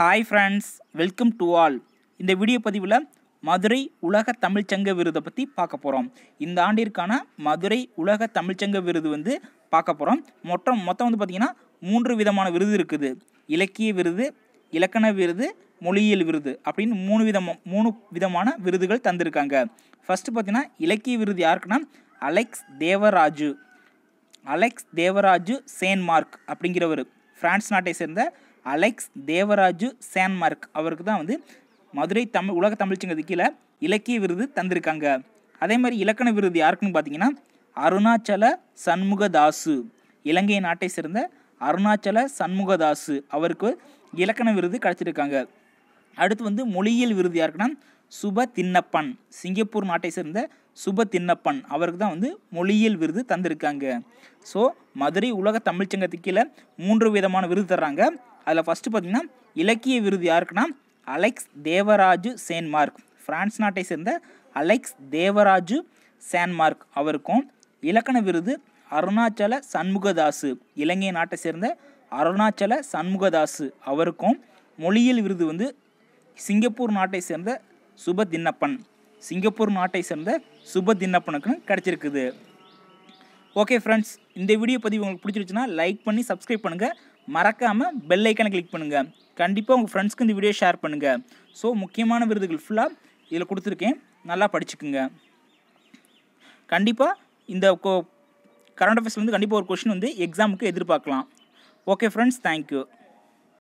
hi friends welcome to all இந்த video பதிவில் மதுரை உலக தமிழ்ச்சங்க விருதை பற்றி பார்க்க போகிறோம் இந்த ஆண்டிற்கான மதுரை உலக தமிழ்ச்சங்க விருது வந்து பார்க்க போகிறோம் மொத்தம் மொத்தம் வந்து பார்த்திங்கன்னா மூன்று விதமான விருது இருக்குது இலக்கிய விருது இலக்கண விருது மொழியியல் விருது அப்படின்னு மூணு விதமாக மூணு விதமான விருதுகள் தந்திருக்காங்க ஃபஸ்ட்டு பார்த்தீங்கன்னா இலக்கிய விருது யாருக்குன்னா அலெக்ஸ் தேவராஜு அலெக்ஸ் தேவராஜு சேன்மார்க் அப்படிங்கிறவர் ஃப்ரான்ஸ் நாட்டை சேர்ந்த அலெக்ஸ் தேவராஜு சேன்மார்க் அவருக்கு தான் வந்து மதுரை தமிழ் உலக தமிழ்ச்சிங்கிறது கீழே இலக்கிய விருது தந்திருக்காங்க அதே மாதிரி இலக்கண விருது யாருக்குன்னு பார்த்தீங்கன்னா அருணாச்சல சண்முகதாசு இலங்கை நாட்டை சேர்ந்த அருணாச்சல சண்முகதாசு அவருக்கு இலக்கண விருது கிடச்சிருக்காங்க அடுத்து வந்து மொழியியல் விருது யாருக்குன்னா சுப தின்னப்பன் சிங்கப்பூர் நாட்டை சேர்ந்த சுப தின்னப்பன் அவருக்கு தான் வந்து மொழியியல் விருது தந்திருக்காங்க ஸோ மதுரை உலக தமிழ்ச்சங்கத்துக்கு கீழே மூன்று விதமான விருது தர்றாங்க அதில் ஃபஸ்ட்டு பார்த்திங்கன்னா இலக்கிய விருது யாருக்குன்னா அலெக்ஸ் தேவராஜு சேன்மார்க் ஃப்ரான்ஸ் நாட்டை சேர்ந்த அலெக்ஸ் தேவராஜு சேன்மார்க் அவருக்கும் இலக்கண விருது அருணாச்சல சண்முகதாசு இலங்கை நாட்டை சேர்ந்த அருணாச்சல சண்முகதாசு அவருக்கும் மொழியியல் விருது வந்து சிங்கப்பூர் நாட்டை சேர்ந்த சுபதின்னப்பன் சிங்கப்பூர் நாட்டை சேர்ந்த தின்னப்பனுக்கும் கிடச்சிருக்குது ஓகே ஃப்ரெண்ட்ஸ் இந்த வீடியோ பதிவு உங்களுக்கு பிடிச்சிருச்சுன்னா லைக் பண்ணி சப்ஸ்கிரைப் பண்ணுங்கள் மறக்காமல் பெல் ஐக்கனை கிளிக் பண்ணுங்கள் கண்டிப்பாக உங்கள் ஃப்ரெண்ட்ஸ்க்கு இந்த வீடியோ ஷேர் பண்ணுங்கள் ஸோ முக்கியமான விருதுகள் ஃபுல்லாக இதில் கொடுத்துருக்கேன் நல்லா படிச்சுக்குங்க கண்டிப்பாக இந்த கரண்ட் அஃபேர்ஸ்லேருந்து கண்டிப்பாக ஒரு கொஷின் வந்து எக்ஸாமுக்கு எதிர்பார்க்கலாம் ஓகே ஃப்ரெண்ட்ஸ் தேங்க்யூ